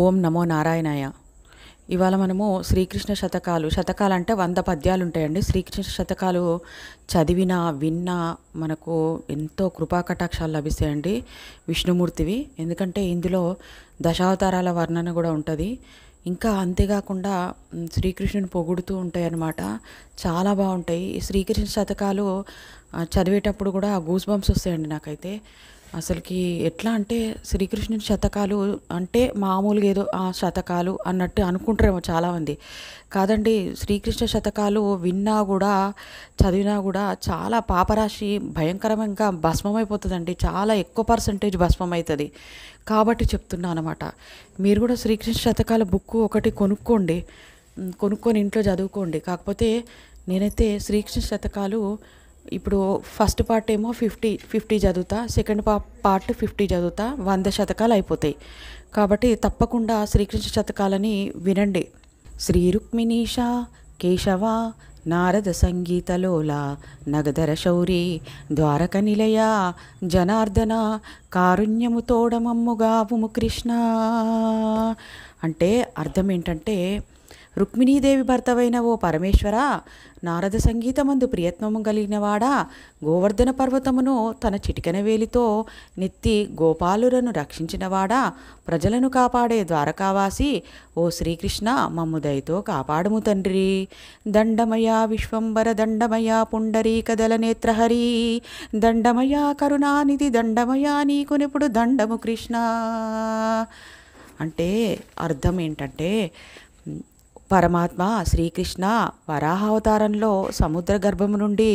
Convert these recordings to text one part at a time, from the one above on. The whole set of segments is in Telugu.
ఓం నమో నారాయణాయ ఇవాళ మనము శ్రీకృష్ణ శతకాలు శతకాలు అంటే వంద పద్యాలు ఉంటాయండి శ్రీకృష్ణ శతకాలు చదివినా విన్నా మనకు ఎంతో కృపాకటాక్షాలు లభిస్తాయండి విష్ణుమూర్తివి ఎందుకంటే ఇందులో దశావతారాల వర్ణన కూడా ఉంటుంది ఇంకా అంతేకాకుండా శ్రీకృష్ణుని పొగుడుతూ ఉంటాయన్నమాట చాలా బాగుంటాయి శ్రీకృష్ణ శతకాలు చదివేటప్పుడు కూడా గూస్ బంప్స్ వస్తాయండి నాకైతే అసలుకి ఎట్లా అంటే శ్రీకృష్ణుని శతకాలు అంటే మామూలుగా ఏదో ఆ శతకాలు అన్నట్టు అనుకుంటారేమో చాలామంది కాదండి శ్రీకృష్ణ శతకాలు విన్నా కూడా చదివినా కూడా చాలా పాపరాశి భయంకరంగా భస్మమైపోతుందండి చాలా ఎక్కువ పర్సంటేజ్ భస్మం అవుతుంది కాబట్టి చెప్తున్నాను అనమాట మీరు కూడా శ్రీకృష్ణ శతకాల బుక్ ఒకటి కొనుక్కోండి కొనుక్కొని ఇంట్లో చదువుకోండి కాకపోతే నేనైతే శ్రీకృష్ణ శతకాలు ఇప్పుడు ఫస్ట్ పార్ట్ ఏమో ఫిఫ్టీ ఫిఫ్టీ చదువుతా సెకండ్ పా పార్ట్ ఫిఫ్టీ చదువుతా వంద శతకాలు అయిపోతాయి కాబట్టి తప్పకుండా శ్రీకృష్ణ శతకాలని వినండి శ్రీ రుక్మిణీష కేశవ నారద సంగీతలోల నగదర శౌరి ద్వారక నిలయ జనార్దన కారుణ్యము తోడమమ్ముగావుము కృష్ణ అంటే అర్థం ఏంటంటే రుక్మిణీదేవి భర్తవైన ఓ పరమేశ్వర నారద సంగీతమందు ప్రియత్వము కలిగినవాడా గోవర్ధన పర్వతమును తన చిటికన వేలితో నెత్తి గోపాలులను రక్షించినవాడా ప్రజలను కాపాడే ద్వారకావాసి ఓ శ్రీకృష్ణ మమ్ము దయతో కాపాడుము తండ్రి దండమయా విశ్వంబర దండమయా పుండరీ కదల నేత్రహరి దండమయా కరుణానిధి దండమయా నీకునిప్పుడు దండము కృష్ణ అంటే అర్థం ఏంటంటే పరమాత్మ శ్రీకృష్ణ వరాహావతారంలో సముద్ర గర్భము నుండి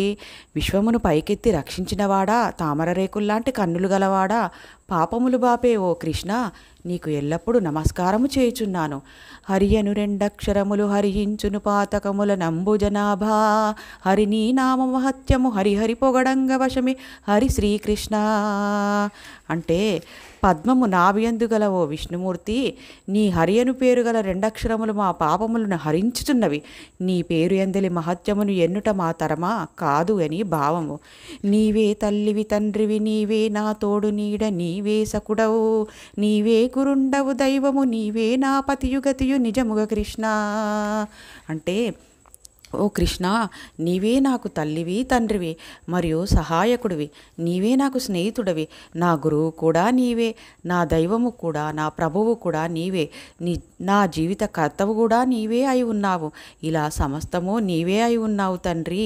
విశ్వమును పైకెత్తి రక్షించినవాడా తామరరేకుల్లాంటి కన్నులు గలవాడా పాపములు బాపే ఓ కృష్ణ నీకు ఎల్లప్పుడూ నమస్కారము చేయుచున్నాను హరియను రెండక్షరములు హరిహించును పాతకముల నంబు జనాభా హరినీ నామ మహత్యము హరిహరి పొగడంగ వశమి హరి శ్రీకృష్ణ అంటే పద్మము నాభియందు గల ఓ విష్ణుమూర్తి నీ హరియను పేరు గల రెండక్షరములు మా పాపములను హరించుచున్నవి నీ పేరు ఎందలి మహత్యమును ఎన్నుట మా తరమా కాదు అని భావము నీవే తల్లివి తండ్రివి నీవే నా తోడు నీడ నీవే సకుడవు నీవే గురుండవు దైవము నీవే నా పతియుగతియు నిజముగ కృష్ణ అంటే ఓ కృష్ణ నీవే నాకు తల్లివి తండ్రివి మరియు సహాయకుడివి నీవే నాకు స్నేహితుడివి నా గురువు కూడా నీవే నా దైవము కూడా నా ప్రభువు కూడా నీవే నీ నా జీవిత కర్తవు కూడా నీవే అయి ఉన్నావు ఇలా సమస్తము నీవే అయి ఉన్నావు తండ్రి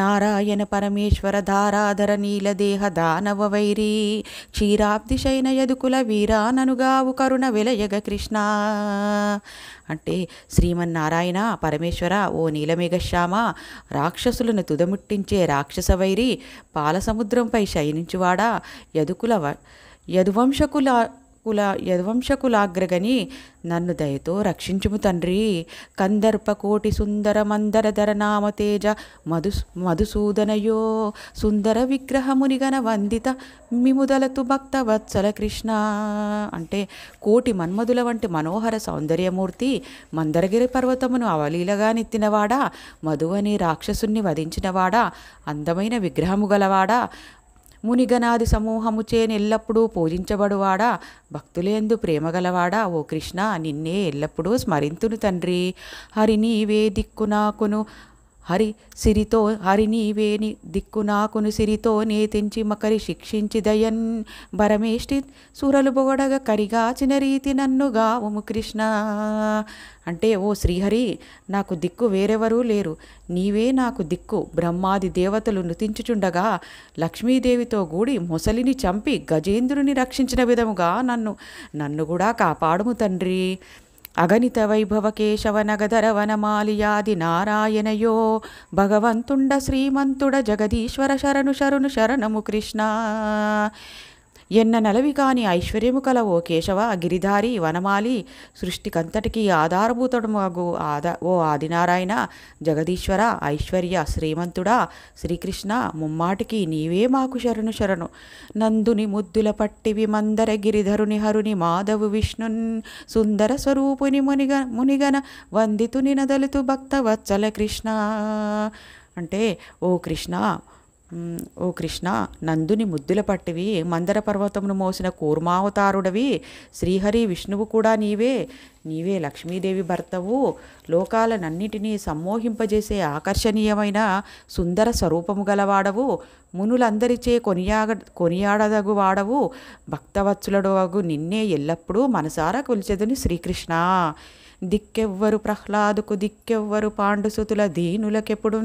నారాయణ పరమేశ్వర ధారాధర నీలదేహ దానవ వైరీ క్షీరాబ్దిశైన యదుకుల వీరాననుగావు కరుణ విలయగ కృష్ణ అంటే శ్రీమన్నారాయణ పరమేశ్వర ఓ నీలమేఘశ్యామ రాక్షసులను తుదముట్టించే రాక్షస వైరి పాలసముద్రంపై శయనించువాడా యదుకుల యదువంశకుల కుల యదువంశకులాగ్రగని నన్ను దయతో రక్షించుము తండ్రి కందర్పకోటి సుందర మందర ధర నామ తేజ మధు మధుసూదనయో సుందర విగ్రహమునిగన వందిత మిముదలతు భక్త వత్సల కృష్ణ అంటే కోటి మన్మధుల వంటి మనోహర సౌందర్యమూర్తి మందరగిరి పర్వతమును అవలీలగా నెత్తినవాడా మధువని రాక్షసుణ్ణి వధించినవాడా అందమైన విగ్రహము గలవాడా సమూహము సమూహముచే ఎల్లప్పుడూ పూజించబడువాడా భక్తులేందు ప్రేమగలవాడా ఓ కృష్ణ నిన్నే ఎల్లప్పుడూ స్మరింతును తండ్రి హరిని నాకును హరి సిరితో హరిని దిక్కు నాకును సిరితో నేతించి మకరి శిక్షించి దయన్ భరమేష్టి సూరలు బోడగ కరిగాచిన రీతి నన్నుగా ఓము కృష్ణ అంటే ఓ శ్రీహరి నాకు దిక్కు వేరెవరూ లేరు నీవే నాకు దిక్కు బ్రహ్మాది దేవతలు నృతించుచుండగా లక్ష్మీదేవితో గూడి ముసలిని చంపి గజేంద్రుని రక్షించిన విధముగా నన్ను నన్ను కూడా కాపాడుము తండ్రి ಅಗಣಿತ ವೈಭವ ಕೇಶವನಗದರ ವನ ನಾರಾಯಣಯೋ ಭಗವಂತುಂಡ ಶ್ರೀಮಂತುಡ ಭಗವಂಶ್ರೀಮಂಥ ಜಗದೀಶ್ವರ ಶರಣು ಶರಣಮು ಕೃಷ್ಣ ఎన్న నలవి కాని ఐశ్వర్యము కల ఓ కేశవ గిరిధారి వనమాలి సృష్టికంతటికీ ఆధారభూతమగు ఆదా ఓ ఆదినారాయణ జగదీశ్వర ఐశ్వర్య శ్రీమంతుడా శ్రీకృష్ణ ముమ్మాటికి నీవే మాకు శరణు శరణు నందుని ముద్దుల పట్టివి మందర గిరిధరుని హరుని మాధవు విష్ణున్ సుందర స్వరూపుని మునిగ మునిగన వందితుని నదలుతు వత్సల కృష్ణ అంటే ఓ కృష్ణ ఓ కృష్ణ నందుని ముద్దుల పట్టివి మందర పర్వతమును మోసిన కూర్మావతారుడవి శ్రీహరి విష్ణువు కూడా నీవే నీవే లక్ష్మీదేవి భర్తవు లోకాలనన్నిటినీ సమ్మోహింపజేసే ఆకర్షణీయమైన సుందర స్వరూపము గలవాడవు మునులందరిచే కొనియాగ కొనియాడదగు వాడవు భక్తవత్సులడు నిన్నే ఎల్లప్పుడూ మనసారా కొలిచెదని శ్రీకృష్ణ దిక్కెవ్వరు ప్రహ్లాదుకు దిక్కెవ్వరు పాండుసుతుల దీనులకెప్పుడు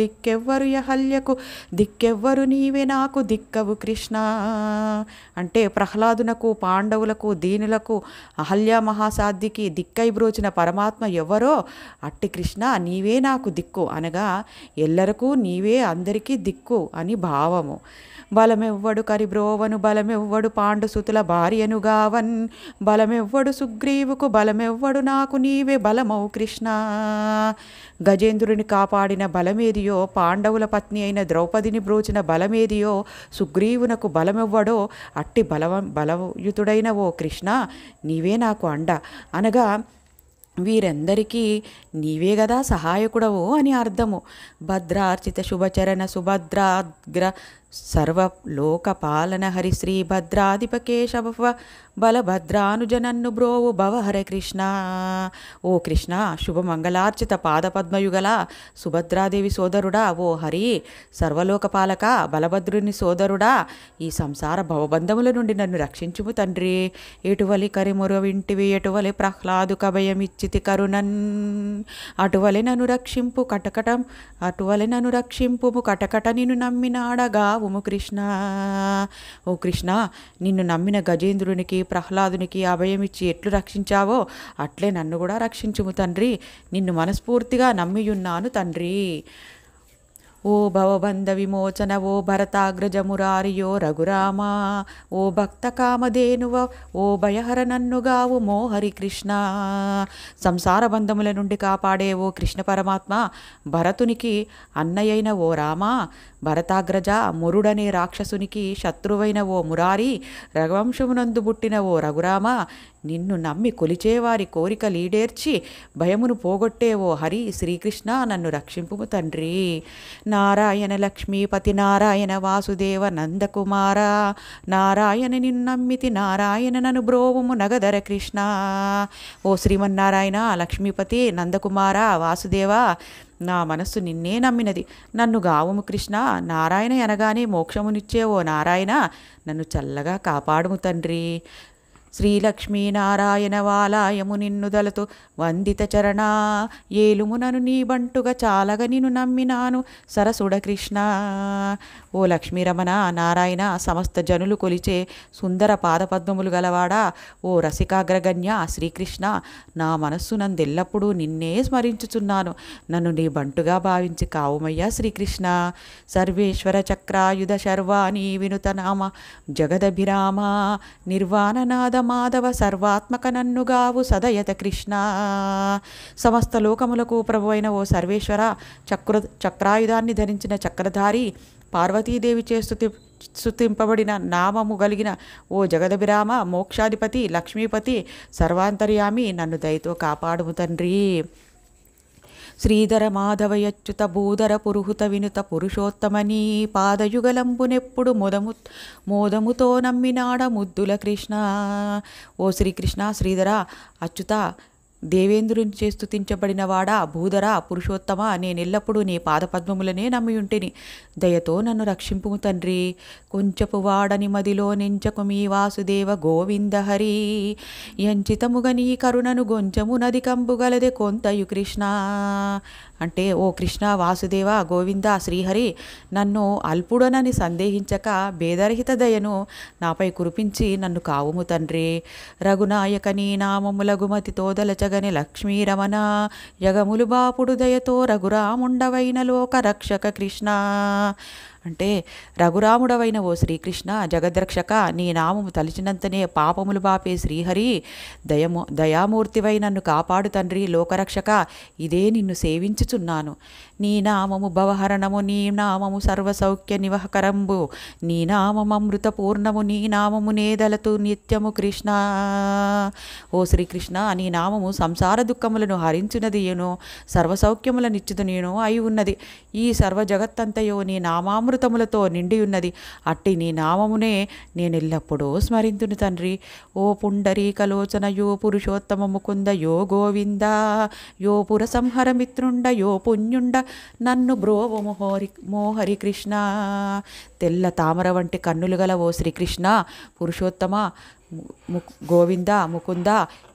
దిక్కెవ్వరు యహల్యకు దిక్కెవ్వరు నీవే నాకు దిక్కవు కృష్ణ అంటే ప్రహ్లాదునకు పాండవులకు దీనులకు అహల్య మహాసాధ్యకి దిక్కై బ్రోచిన పరమాత్మ ఎవరో అట్టి కృష్ణ నీవే నాకు దిక్కు అనగా ఎల్లరకు నీవే అందరికీ దిక్కు అని భావము బలమెవ్వడు కరిబ్రోవను బలమెవ్వడు పాండుసుతుల భార్యను గావన్ బలమెవ్వడు సుగ్రీవుకు బలమెవ్వడు నాకు నీవే బలమౌ కృష్ణ గజేంద్రుని కాపాడిన బలమేదియో పాండవుల పత్ని అయిన ద్రౌపదిని బ్రోచిన బలమేదియో సుగ్రీవునకు బలమెవ్వడో అట్టి బలవ బలయుతుడైన ఓ కృష్ణ నీవే నాకు అండ అనగా వీరందరికీ నీవే కదా సహాయకుడవు అని అర్థము భద్రార్చిత శుభచరణ సుభద్రాగ్ర సర్వలోకపాలన శ్రీ భద్రాధిపకేశవ బలభద్రానుజనన్ను బ్రోవు భవహర కృష్ణ ఓ కృష్ణ శుభమంగళార్చిత పాదపద్మయుగల సుభద్రాదేవి సోదరుడా ఓ హరి సర్వలోకపాలక బలభద్రుని సోదరుడా ఈ సంసార భవబంధముల నుండి నన్ను రక్షించుము తండ్రి ఎటువలి కరిమురవింటివి ఎటువలి ప్రహ్లాదు ఇచ్చితి కరుణన్ అటువలి నన్ను రక్షింపు కటకటం అటువలి నన్ను రక్షింపు కటకట నిన్ను నమ్మినాడగా ఉము కృష్ణ ఓ కృష్ణ నిన్ను నమ్మిన గజేంద్రునికి ప్రహ్లాదునికి అభయం ఇచ్చి ఎట్లు రక్షించావో అట్లే నన్ను కూడా రక్షించుము తండ్రి నిన్ను మనస్ఫూర్తిగా నమ్మియున్నాను తండ్రి ఓ భవబంధ విమోచన ఓ భరతాగ్రజ మురారియో రఘురామ ఓ భక్త కామధేనువ ఓ భయహర నన్నుగావు మోహరి కృష్ణ సంసార బంధముల నుండి కాపాడే ఓ కృష్ణ పరమాత్మ భరతునికి అన్నయ్యైన ఓ రామ భరతాగ్రజ మురుడనే రాక్షసునికి శత్రువైన ఓ మురారి రఘువంశమునందు పుట్టిన ఓ రఘురామ నిన్ను నమ్మి కొలిచేవారి కోరిక లీడేర్చి భయమును పోగొట్టేవో హరి శ్రీకృష్ణ నన్ను రక్షింపు తండ్రి నారాయణ లక్ష్మీపతి నారాయణ వాసుదేవ నందకుమార నారాయణ నిన్ను నమ్మితి నారాయణ నను బ్రోవము నగదర కృష్ణ ఓ శ్రీమన్నారాయణ లక్ష్మీపతి నందకుమార వాసుదేవ నా మనస్సు నిన్నే నమ్మినది నన్ను గావము కృష్ణ నారాయణ అనగానే మోక్షమునిచ్చే ఓ నారాయణ నన్ను చల్లగా కాపాడుము తండ్రి శ్రీలక్ష్మీనారాయణ వాలాయము నిన్నుదలతు వందిత చరణా ఏలుమునను నీ బంటుగా చాలగ నిను నమ్మినాను సరసుడ కృష్ణ ఓ లక్ష్మీరమణ నారాయణ సమస్త జనులు కొలిచే సుందర పాదపద్మములు గలవాడా ఓ రసికాగ్రగణ్య శ్రీకృష్ణ నా మనస్సు నందెల్లప్పుడూ నిన్నే స్మరించుచున్నాను నన్ను నీ బంటుగా భావించి కావుమయ్యా శ్రీకృష్ణ సర్వేశ్వర చక్రాయుధ శర్వాణి వినుతనామ జగదభిరామ నిర్వాణనాద మాధవ సర్వాత్మక నన్నుగావు సదయత కృష్ణ సమస్త లోకములకు ప్రభు అయిన ఓ సర్వేశ్వర చక్ర చక్రాయుధాన్ని ధరించిన చక్రధారి పార్వతీదేవి చేస్తుతి స్థుతింపబడిన నామము కలిగిన ఓ జగదభిరామ మోక్షాధిపతి లక్ష్మీపతి సర్వాంతర్యామి నన్ను దయతో కాపాడుము తండ్రి శ్రీధర మాధవయచ్యుత భూధర పురుహుత వినుత పురుషోత్తమని పాదయుగలంబునెప్పుడు మోదము మోదముతో నమ్మినాడ ముద్దుల కృష్ణ ఓ శ్రీకృష్ణ శ్రీధర అచ్యుత దేవేంద్రుని స్థుతించబడిన వాడా భూధర పురుషోత్తమ నేనెల్లప్పుడూ నీ పాదపద్మములనే నమ్మియుంటిని దయతో నన్ను రక్షింపు తండ్రి కొంచెపు వాడని మదిలో నెంచకు మీ వాసుదేవ గోవిందహరి ఎంచితముగ నీ కరుణను కంబుగలదే కొంతయు కృష్ణ అంటే ఓ కృష్ణ వాసుదేవ గోవింద శ్రీహరి నన్ను అల్పుడనని సందేహించక భేదరహిత దయను నాపై కురిపించి నన్ను కావుము తండ్రి రఘునాయక నీ నామముల తోదలచగ జగని లక్ష్మీరమణ యగములు బాపుడు దయతో రఘురాముండవైన లోక రక్షక కృష్ణ అంటే రఘురాముడవైన ఓ శ్రీకృష్ణ జగద్రక్షక నీ నామము తలిచినంతనే పాపములు బాపే శ్రీహరి దయము దయామూర్తివై నన్ను కాపాడు తండ్రి లోకరక్షక ఇదే నిన్ను సేవించుచున్నాను నీ నామము భవహరణము నీ నామము సర్వసౌఖ్య నివహకరంబు నీ నామము అమృతపూర్ణము నీ నామము నేదలతు నిత్యము కృష్ణ ఓ శ్రీకృష్ణ నీ నామము సంసార దుఃఖములను హరించినది సర్వసౌఖ్యముల సర్వసౌఖ్యములనిచ్చుదు నేను అయి ఉన్నది ఈ సర్వ జగత్తంతయో నీ నామామృతములతో నిండి ఉన్నది అట్టి నీ నామమునే ఎల్లప్పుడూ స్మరింతును తండ్రి ఓ పుండరీకలోచన యో పురుషోత్తమము కుంద యో గోవింద యో పురసంహర మిత్రుండ యో పుణ్యుండ నన్ను బ్రోవము మోహరి మో హరికృష్ణ తెల్ల తామర వంటి కన్నులు గల ఓ శ్రీకృష్ణ పురుషోత్తమ గోవింద ముకుంద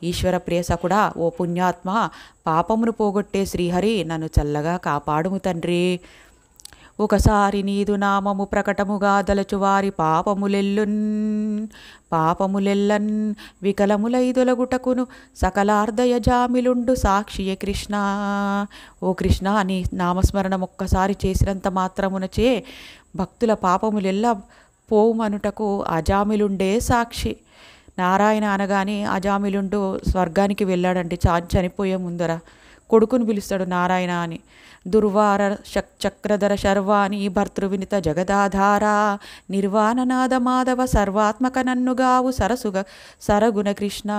ఈశ్వర ప్రియసకుడా ఓ పుణ్యాత్మ పాపమును పోగొట్టే శ్రీహరి నన్ను చల్లగా కాపాడుము తండ్రి ఒకసారి నీదు నామము ప్రకటముగా దలచు వారి పాపములెల్లున్ పాపములెల్లన్ వికలములైదొలగుటకును సకలార్ధయ జామిలుండు సాక్షియ కృష్ణ ఓ కృష్ణ నీ నామస్మరణం ఒక్కసారి చేసినంత మాత్రమునచే భక్తుల పాపములెల్ల పోవుమనుటకు అజామిలుండే సాక్షి నారాయణ అనగానే అజామిలుండు స్వర్గానికి వెళ్ళాడండి చనిపోయే ముందర కొడుకును పిలుస్తాడు నారాయణ అని దుర్వార శక్ చక్రధర శర్వాణి భర్తృవినిత జగదాధార నిర్వాణనాద మాధవ సర్వాత్మక నన్నుగావు సరసుగ సరగుణ కృష్ణ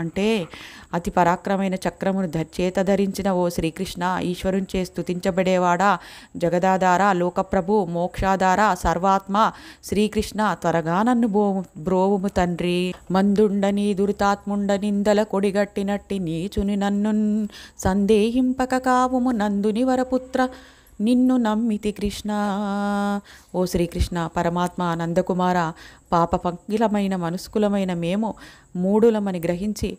అంటే అతి పరాక్రమైన చక్రమును చేత ధరించిన ఓ శ్రీకృష్ణ ఈశ్వరుంచే స్థుతించబడేవాడా జగదాధార లోకప్రభు మోక్షాధార సర్వాత్మ శ్రీకృష్ణ త్వరగా నన్ను భోము బ్రోవుము తండ్రి మందుండని దురితాత్ముండ నిందల కొడిగట్టినట్టి నీచుని నన్ను సందేహింపక కావుము నందుని వరపుత్ర నిన్ను నమ్మితి కృష్ణ ఓ శ్రీకృష్ణ పరమాత్మ నందకుమార పాప పంకిలమైన మనుస్కులమైన మేము మూడులమని గ్రహించి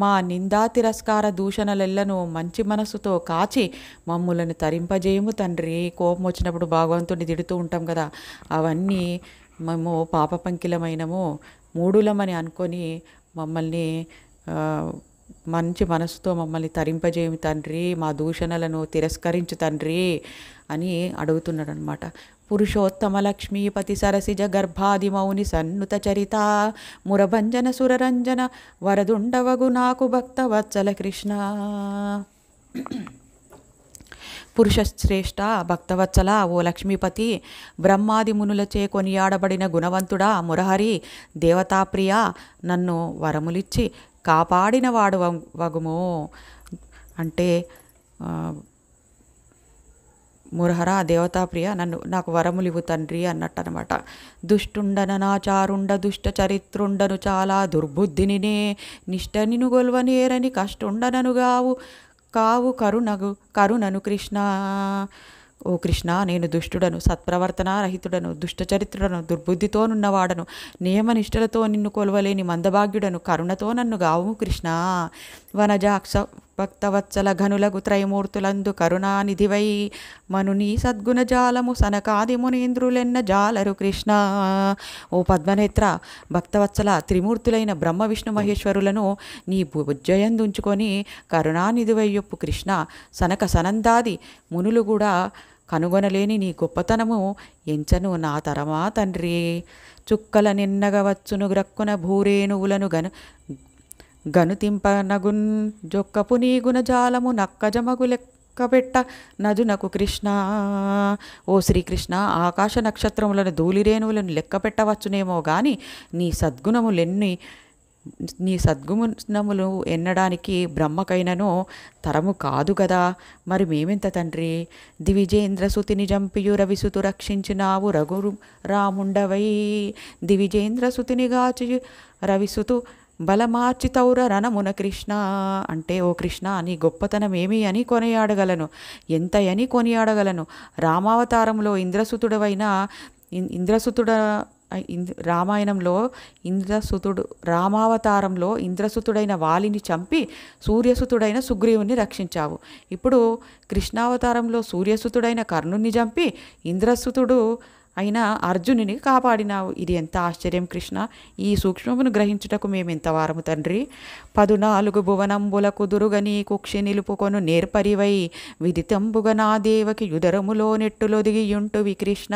మా నిందా తిరస్కార దూషణలెల్లను మంచి మనసుతో కాచి మమ్ములను తరింపజేయము తండ్రి కోపం వచ్చినప్పుడు భగవంతుడిని తిడుతూ ఉంటాం కదా అవన్నీ మేము పాప పంకిలమైనము మూడులమని అనుకొని మమ్మల్ని మంచి మనసుతో మమ్మల్ని తరింపజేయమి తండ్రి మా దూషణలను తిరస్కరించు తండ్రి అని అడుగుతున్నాడు అనమాట పురుషోత్తమ లక్ష్మీపతి సరసిజ గర్భాది మౌని సన్నుత చరిత మురభంజన సురరంజన వరదుండవగు నాకు భక్త వత్సల కృష్ణ పురుషశ్రేష్ట భక్తవత్సల ఓ లక్ష్మీపతి బ్రహ్మాది మునులచే కొనియాడబడిన గుణవంతుడా మురహరి దేవతాప్రియ నన్ను వరములిచ్చి కాపాడినవాడు వగుము అంటే మురహరా దేవతాప్రియ నన్ను నాకు వరములివు తండ్రి అన్నట్టు అనమాట దుష్టుండన నాచారుండ దుష్ట చరిత్రుండను చాలా దుర్బుద్ధినినే నిష్టనిను గొల్వనేరని కష్టుండనను గావు కావు కరుణగు కరుణను కృష్ణ ఓ కృష్ణ నేను దుష్టుడను సత్ప్రవర్తన రహితుడను దుష్టచరిత్రుడను దుర్బుద్ధితోనున్నవాడను నియమనిష్టలతో నిన్ను కొలవలేని మందభాగ్యుడను కరుణతో నన్ను గావు కృష్ణ వనజాక్ష భక్తవత్సల ఘనులకు త్రైమూర్తులందు కరుణానిధివై మనుని సద్గుణజాలము సనకాది మునీంద్రులెన్న జాలరు కృష్ణ ఓ పద్మనేత్ర భక్తవత్సల త్రిమూర్తులైన బ్రహ్మ విష్ణు మహేశ్వరులను నీ కరుణానిధివై కరుణానిధివయ్యొప్పు కృష్ణ సనక సనందాది మునులు కూడా కనుగొనలేని నీ గొప్పతనము ఎంచను నా తరమా తండ్రి చుక్కల నిన్నగవచ్చును గ్రక్కున భూరేణువులను గను గనుతింపనగున్ జొక్కపు నీ గుణజాలము నక్కజమగు లెక్కబెట్ట నజునకు కృష్ణ ఓ శ్రీకృష్ణ ఆకాశ నక్షత్రములను ధూళిరేణువులను లెక్కపెట్టవచ్చునేమో గాని నీ సద్గుణములెన్ని నీ సద్గుణములు ఎన్నడానికి బ్రహ్మకైనను తరము కాదు కదా మరి మేమింత తండ్రి దివిజేంద్ర సుతిని జంపియు రవిసుతు రక్షించినావు రఘు రాముండవై దివిజేంద్ర సుతిని గాచి రవిసుతు బలమార్చితౌర రణమున కృష్ణ అంటే ఓ కృష్ణ నీ గొప్పతనం ఏమి అని కొనియాడగలను ఎంతయని కొనియాడగలను రామావతారంలో ఇంద్రసుతుడవైన ఇంద్రసుతుడ రామాయణంలో ఇంద్రసుతుడు రామావతారంలో ఇంద్రసుతుడైన వాలిని చంపి సూర్యసుతుడైన సుగ్రీవుని రక్షించావు ఇప్పుడు కృష్ణావతారంలో సూర్యసుతుడైన కర్ణుణ్ణి చంపి ఇంద్రసుతుడు అయినా అర్జునుని కాపాడినావు ఇది ఎంత ఆశ్చర్యం కృష్ణ ఈ సూక్ష్మమును గ్రహించుటకు మేమెంత వారము తండ్రి పదునాలుగు భువనంబులకు దురుగని కుక్షి నిలుపుకొను నేర్పరివై విదితంబుగ నా దేవకి యుదరములో నెట్టులో వి కృష్ణ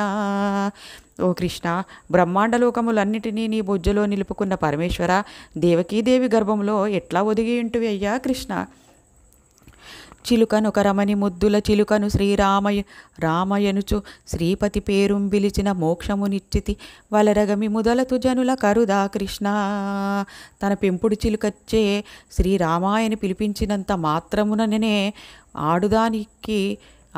ఓ కృష్ణ బ్రహ్మాండలోకములన్నిటినీ నీ బొజ్జలో నిలుపుకున్న పరమేశ్వర దేవకీదేవి గర్భంలో ఎట్లా ఒదిగి ఉంటువి అయ్యా కృష్ణ ఒక రమణి ముద్దుల చిలుకను శ్రీరామయ రామయనుచు శ్రీపతి పేరుం పిలిచిన మోక్షమునిచ్చితి వలరగమి ముదల జనుల కరుదా కృష్ణ తన పెంపుడు చిలుకచ్చే శ్రీరామాయని పిలిపించినంత మాత్రమున నేనే ఆడుదానికి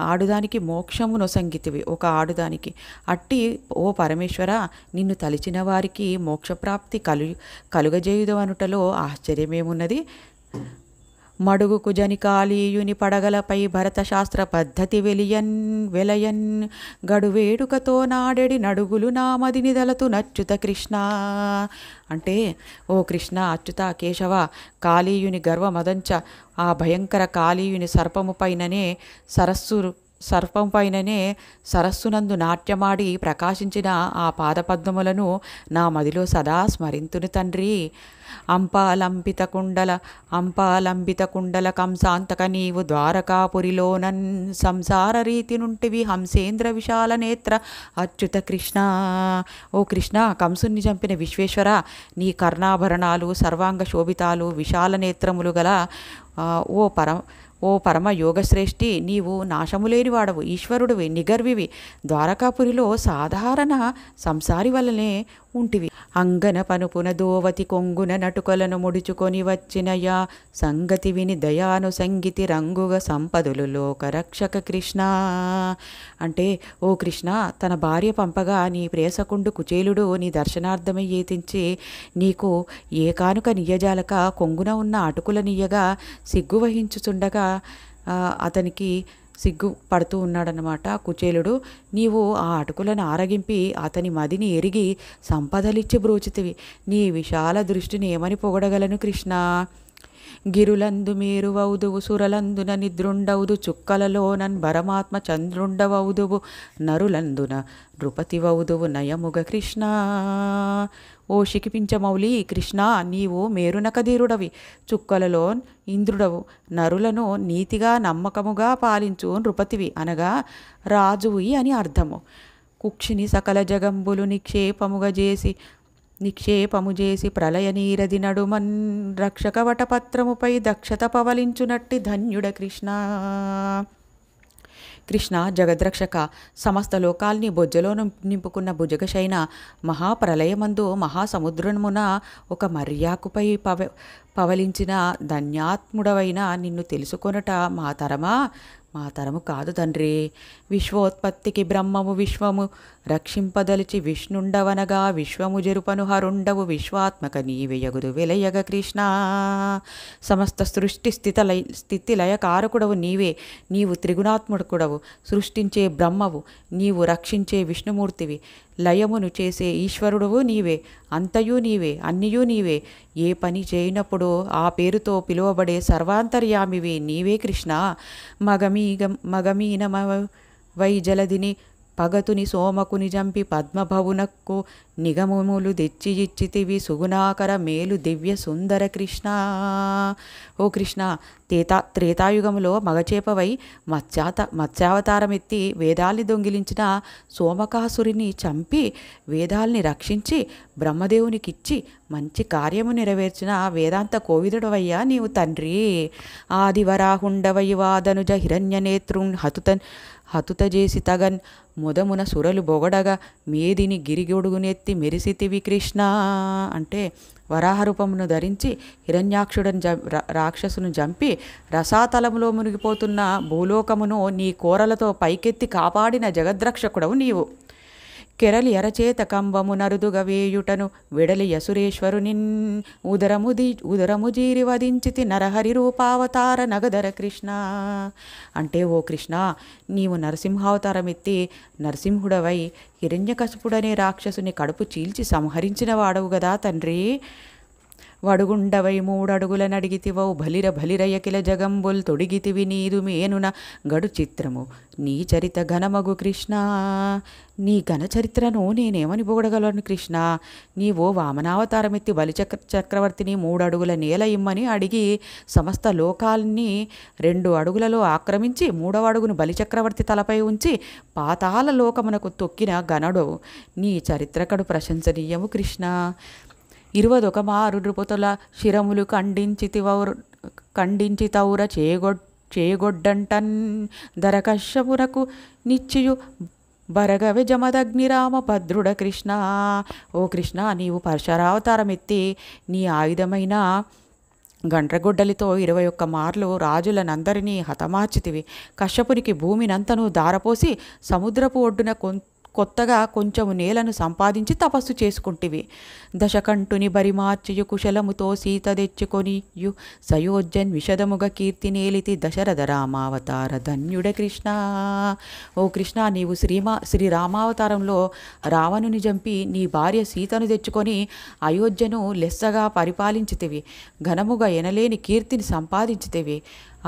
ఆడుదానికి మోక్షమును సంగీతివి ఒక ఆడుదానికి అట్టి ఓ పరమేశ్వర నిన్ను తలిచిన వారికి మోక్షప్రాప్తి కలు కలుగజేయుదవనుటలో ఆశ్చర్యమేమున్నది మడుగు జనికాలీయుని పడగలపై భరతశాస్త్ర పద్ధతి వెలియన్ వెలయన్ గడువేడుకతో నాడెడి నడుగులు నా నిదలతు నచ్చుత కృష్ణ అంటే ఓ కృష్ణ అచ్యుత కేశవ కాళీయుని గర్వమదంచ ఆ భయంకర కాళీయుని సర్పము పైననే సరస్సు సర్పం పైననే సరస్సునందు నాట్యమాడి ప్రకాశించిన ఆ పాదపద్మములను నా మదిలో సదా స్మరింతుని తండ్రి కుండల అంపాలంపితకుండల కుండల కంసాంతక నీవు నన్ సంసార రీతి నుంటివి హంసేంద్ర విశాల నేత్ర అచ్యుత కృష్ణ ఓ కృష్ణ కంసుని చంపిన విశ్వేశ్వర నీ కర్ణాభరణాలు సర్వాంగ శోభితాలు విశాల నేత్రములు గల ఓ పర ఓ పరమ యోగశ్రేష్ఠి నీవు వాడవు ఈశ్వరుడివి నిగర్వివి ద్వారకాపురిలో సాధారణ సంసారి వల్లనే ఉంటివి అంగన పనుపున దోవతి కొంగున నటుకలను ముడుచుకొని వచ్చినయా సంగతి విని దయాను సంగీతి రంగుగ సంపదులు లోకరక్షక కృష్ణ అంటే ఓ కృష్ణ తన భార్య పంపగా నీ ప్రేసకుండు కుచేలుడు నీ దర్శనార్థమై ఏతించి నీకు ఏ కానుక నియజాలక కొంగున ఉన్న అటుకుల నియ్యగా సిగ్గు వహించుచుండగా అతనికి సిగ్గు పడుతూ ఉన్నాడనమాట కుచేలుడు నీవు ఆ అటుకులను ఆరగింపి అతని మదిని ఎరిగి సంపదలిచ్చి బ్రోచితివి నీ విశాల దృష్టిని ఏమని పొగడగలను కృష్ణ గిరులందు వౌదువు సురలందున చుక్కలలో చుక్కలలోనన్ భరమాత్మ చంద్రుండవౌదువు నరులందున నృపతి వౌదువు నయముగ కృష్ణ ఓ శికిపించమౌలి కృష్ణ నీవు మేరునకధీరుడవి చుక్కలలో ఇంద్రుడవు నరులను నీతిగా నమ్మకముగా పాలించు నృపతివి అనగా రాజువి అని అర్థము కుక్షిని సకల జగంబులు నిక్షేపముగా చేసి నిక్షేపము ప్రళయ ప్రళయనీరది నడుమన్ రక్షకవటపత్రముపై దక్షత పవలించునట్టి ధన్యుడ కృష్ణ కృష్ణ జగద్రక్షక సమస్త లోకాల్ని బొజ్జలో నింపుకున్న భుజగశైన మహాప్రలయమందు మహాసముద్రమున ఒక మర్యాకుపై పవ పవలించిన ధన్యాత్ముడవైన నిన్ను తెలుసుకొనట మా తరమా మా తరము కాదు తండ్రి విశ్వోత్పత్తికి బ్రహ్మము విశ్వము రక్షింపదలిచి విష్ణుండవనగా విశ్వము జరుపను హరుండవు విశ్వాత్మక నీవియగుదు విలయగ కృష్ణ సమస్త సృష్టి స్థిత స్థితి లయకారకుడవు నీవే నీవు త్రిగుణాత్మకుడవు సృష్టించే బ్రహ్మవు నీవు రక్షించే విష్ణుమూర్తివి లయమును చేసే ఈశ్వరుడవు నీవే అంతయు నీవే అన్నియు నీవే ఏ పని చేయనప్పుడో ఆ పేరుతో పిలువబడే సర్వాంతర్యామివి నీవే కృష్ణ మగమీగం మగమీనమ వై జలదిని పగతుని సోమకుని జంపి పద్మభవునక్కు నిగమములు తెచ్చి ఇచ్చితివి సుగుణాకర మేలు దివ్య సుందర కృష్ణ ఓ కృష్ణ తేతా త్రేతాయుగంలో మగచేపవై మత్స్యాత మత్స్యావతారమెత్తి వేదాల్ని దొంగిలించిన సోమకాసురిని చంపి వేదాల్ని రక్షించి బ్రహ్మదేవునికిచ్చి మంచి కార్యము నెరవేర్చిన వేదాంత కోవిదుడవయ్యా నీవు తండ్రి ఆదివరాహుండవయువాదనుజ హిరణ్యనేత్రుణ్ హతుతన్ హతుతజేసి తగన్ మొదమున సురలు బొగడగా మేదిని గిరిగొడుగునెత్తి మెరిసితివి కృష్ణ అంటే వరాహరూపమును ధరించి హిరణ్యాక్షుడని జ రాక్షసును చంపి రసాతలంలో మునిగిపోతున్న భూలోకమును నీ కోరలతో పైకెత్తి కాపాడిన జగద్రక్షకుడవు నీవు కెరలి అరచేత కంబము నరుదుగ వేయుటను విడలి యసురేశ్వరునిన్ ఉదరము దీ ఉదరము జీరి వధించితి నరహరి రూపావతార నగదర కృష్ణ అంటే ఓ కృష్ణ నీవు నరసింహావతారం ఎత్తి నరసింహుడవై హిరణ్యకశపుడనే రాక్షసుని కడుపు చీల్చి సంహరించిన వాడవు గదా తండ్రి వడుగుండవై మూడడుగుల నడిగితివవు బలిర బలిర జగంబుల్ తొడిగితివి నీదు మేనున గడు చిత్రము నీ చరిత ఘనమగు కృష్ణ నీ ఘన చరిత్రను నేనేమని పొగడగలను కృష్ణ నీవో వామనావతారమెత్తి బలిచక్ర చక్రవర్తిని మూడడుగుల నేల ఇమ్మని అడిగి సమస్త లోకాల్ని రెండు అడుగులలో ఆక్రమించి మూడవ అడుగును బలిచక్రవర్తి తలపై ఉంచి పాతాల లోకమునకు తొక్కిన ఘనడు నీ చరిత్రకడు ప్రశంసనీయము కృష్ణ ఇరువదొక మారు నృపతుల శిరములు ఖండించి తివరు ఖండించి తౌర చేయగొడ్ చేయగొడ్డంటన్ ధరకశ్యమునకు నిశ్చయు బరగవి జమదగ్నిరామ భద్రుడ కృష్ణ ఓ కృష్ణ నీవు పరశరావతారం ఎత్తి నీ ఆయుధమైన గండ్రగొడ్డలితో ఇరవై ఒక్క మార్లు రాజులనందరినీ హతమార్చితివి కశ్యపునికి భూమినంతను దారపోసి సముద్రపు ఒడ్డున కొంత కొత్తగా కొంచెం నేలను సంపాదించి తపస్సు చేసుకుంటివి దశకంఠుని బరిమార్చియు కుశలముతో సీత తెచ్చుకొనియు సయోజన్ విషదముగ కీర్తి నేలితి దశరథ రామావతార ధన్యుడ కృష్ణ ఓ కృష్ణ నీవు శ్రీమా శ్రీ రామావతారంలో రావణుని చంపి నీ భార్య సీతను తెచ్చుకొని అయోధ్యను లెస్సగా పరిపాలించితివి ఘనముగా ఎనలేని కీర్తిని సంపాదించితివి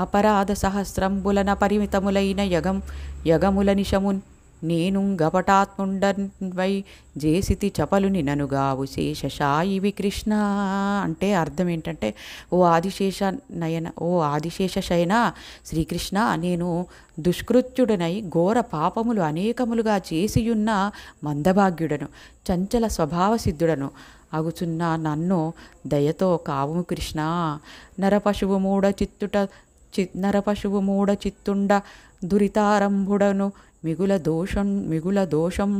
అపరాధ సహస్రంబులన పరిమితములైన యగం యగముల నిషమున్ నేను గపటాత్ముండవై జేసితి చపలు నిననుగావు శేషశాయి కృష్ణ అంటే అర్థం ఏంటంటే ఓ ఆదిశేష నయన ఓ ఆదిశేష శయన శ్రీకృష్ణ నేను దుష్కృత్యుడనై ఘోర పాపములు అనేకములుగా చేసియున్న మందభాగ్యుడను చంచల స్వభావసిద్ధుడను అగుచున్న నన్ను దయతో కావుము కృష్ణ నరపశువు మూఢ చిత్తుట చి నరపశువు మూఢ చిత్తుండ దురితారంభుడను మిగుల దోషం మిగుల దోషం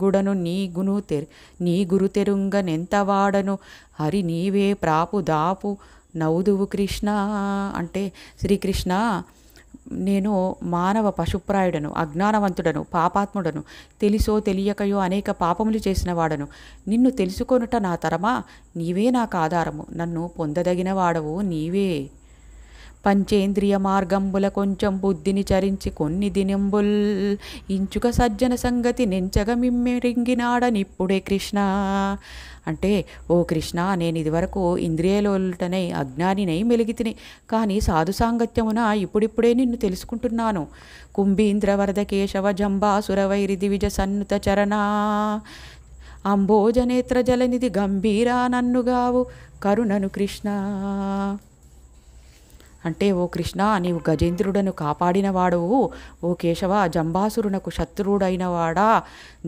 గుడను నీ గును తెరు నీ వాడను హరి నీవే ప్రాపు దాపు నవ్వుదువు కృష్ణ అంటే శ్రీకృష్ణ నేను మానవ పశుప్రాయుడను అజ్ఞానవంతుడను పాపాత్ముడను తెలుసో తెలియకయో అనేక పాపములు చేసిన వాడను నిన్ను తెలుసుకొనుట నా తరమా నీవే నాకు ఆధారము నన్ను పొందదగిన వాడవు నీవే పంచేంద్రియ మార్గంబుల కొంచెం బుద్ధిని చరించి కొన్ని దినంబుల్ ఇంచుక సజ్జన సంగతి నెంచగ మిమ్మెరింగినాడనిప్పుడే కృష్ణ అంటే ఓ కృష్ణ నేను ఇదివరకు ఇంద్రియలోటనై అజ్ఞానినై మెలిగితిని కానీ సాధు సాంగత్యమున ఇప్పుడిప్పుడే నిన్ను తెలుసుకుంటున్నాను కుంభీంద్రవరద కేశవ జంబాసురవైరి దివిజ సన్నుత చరణ అంబోజనేత్ర జలనిధి గంభీరా నన్నుగావు కరుణను కృష్ణ అంటే ఓ కృష్ణ నీవు గజేంద్రుడను కాపాడినవాడవు ఓ కేశవ జంబాసురునకు శత్రువుడైన వాడా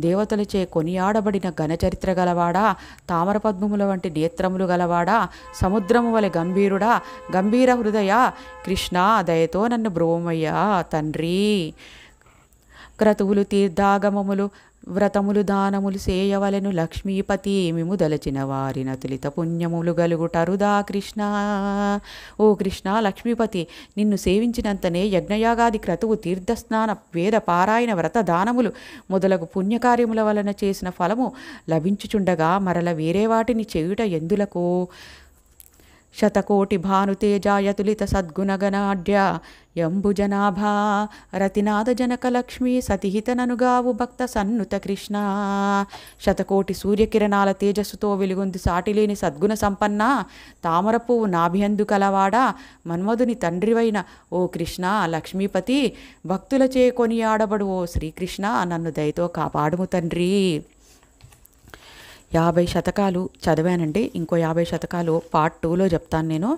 దేవతలచే కొనియాడబడిన ఘనచరిత్ర గలవాడా తామరపద్మముల వంటి నేత్రములు గలవాడా సముద్రము వలె గంభీరుడా గంభీర హృదయ కృష్ణ దయతో నన్ను బ్రోమయ్యా తండ్రి క్రతువులు తీర్థాగమములు వ్రతములు దానములు సేయవలను లక్ష్మీపతి ఏమి ముదలచిన వారి నతులిత పుణ్యములు గలుగుటరుదా కృష్ణ ఓ కృష్ణ లక్ష్మీపతి నిన్ను సేవించినంతనే యజ్ఞయాగాది క్రతువు తీర్థస్నాన వేద పారాయణ వ్రత దానములు మొదలగు పుణ్యకార్యముల వలన చేసిన ఫలము లభించుచుండగా మరల వేరే వాటిని చేయుట ఎందులకో శతకోటి భానుతేజాయతులిత సద్గుణగణాఢ్య యంబుజనాభా రతినాథ లక్ష్మి సతిహితననుగావు భక్త సన్నుత కృష్ణ శతకోటి సూర్యకిరణాల తేజస్సుతో వెలుగొంది సాటిలేని సద్గుణ సంపన్న తామర పువ్వు నాభియందు కలవాడ మన్మధుని తండ్రివైన ఓ కృష్ణ లక్ష్మీపతి భక్తులచే కొనియాడబడు ఓ శ్రీకృష్ణ నన్ను దయతో కాపాడుము తండ్రి యాభై శతకాలు చదివానండి ఇంకో యాభై శతకాలు పార్ట్ టూలో చెప్తాను నేను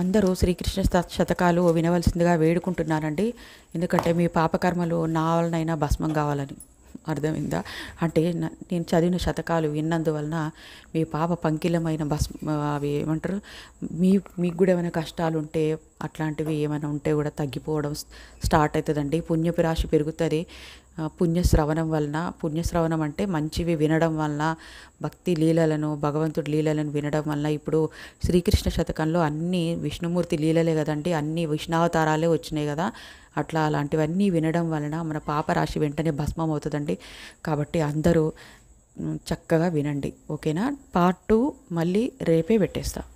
అందరూ శ్రీకృష్ణ శతకాలు వినవలసిందిగా వేడుకుంటున్నానండి ఎందుకంటే మీ పాపకర్మలు నా వలనైనా భస్మం కావాలని అర్థమైందా అంటే నేను చదివిన శతకాలు విన్నందువలన మీ పాప పంకిలమైన బస్ అవి ఏమంటారు మీ మీకు కూడా ఏమైనా కష్టాలు ఉంటే అట్లాంటివి ఏమైనా ఉంటే కూడా తగ్గిపోవడం స్టార్ట్ అవుతుందండి పుణ్యపు రాశి పెరుగుతుంది పుణ్యశ్రవణం వలన పుణ్యశ్రవణం అంటే మంచివి వినడం వలన భక్తి లీలలను భగవంతుడి లీలలను వినడం వలన ఇప్పుడు శ్రీకృష్ణ శతకంలో అన్ని విష్ణుమూర్తి లీలలే కదండి అన్ని విష్ణావతారాలే వచ్చినాయి కదా అట్లా అలాంటివన్నీ వినడం వలన మన పాపరాశి వెంటనే భస్మం అవుతుందండి కాబట్టి అందరూ చక్కగా వినండి ఓకేనా పార్ట్ టూ మళ్ళీ రేపే పెట్టేస్తా